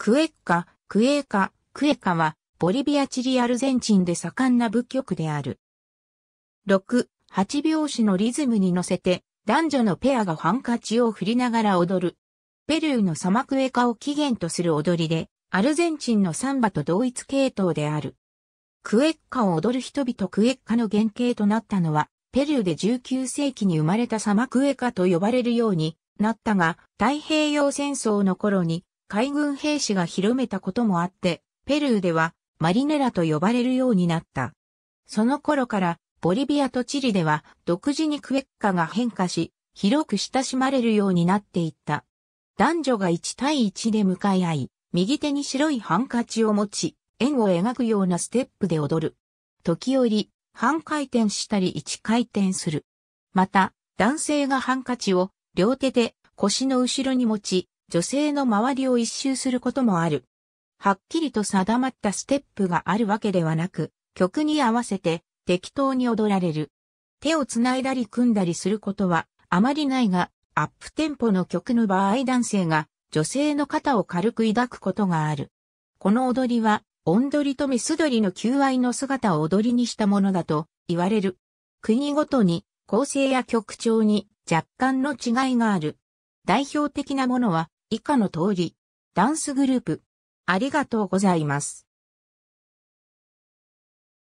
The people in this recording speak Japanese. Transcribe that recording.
クエッカ、クエーカ、クエカは、ボリビアチリアルゼンチンで盛んな舞曲である。6、8拍子のリズムに乗せて、男女のペアがハンカチを振りながら踊る。ペルーのサマクエカを起源とする踊りで、アルゼンチンのサンバと同一系統である。クエッカを踊る人々クエッカの原型となったのは、ペルーで19世紀に生まれたサマクエカと呼ばれるようになったが、太平洋戦争の頃に海軍兵士が広めたこともあって、ペルーではマリネラと呼ばれるようになった。その頃からボリビアとチリでは独自にクエッカが変化し、広く親しまれるようになっていった。男女が1対1で向かい合い、右手に白いハンカチを持ち、円を描くようなステップで踊る。時折、半回転したり一回転する。また、男性がハンカチを両手で腰の後ろに持ち、女性の周りを一周することもある。はっきりと定まったステップがあるわけではなく、曲に合わせて適当に踊られる。手をつないだり組んだりすることはあまりないが、アップテンポの曲の場合男性が女性の肩を軽く抱くことがある。この踊りは、音取りとメス取りの求愛の姿を踊りにしたものだと言われる。国ごとに構成や曲調に若干の違いがある。代表的なものは、以下の通り、ダンスグループ。ありがとうございます。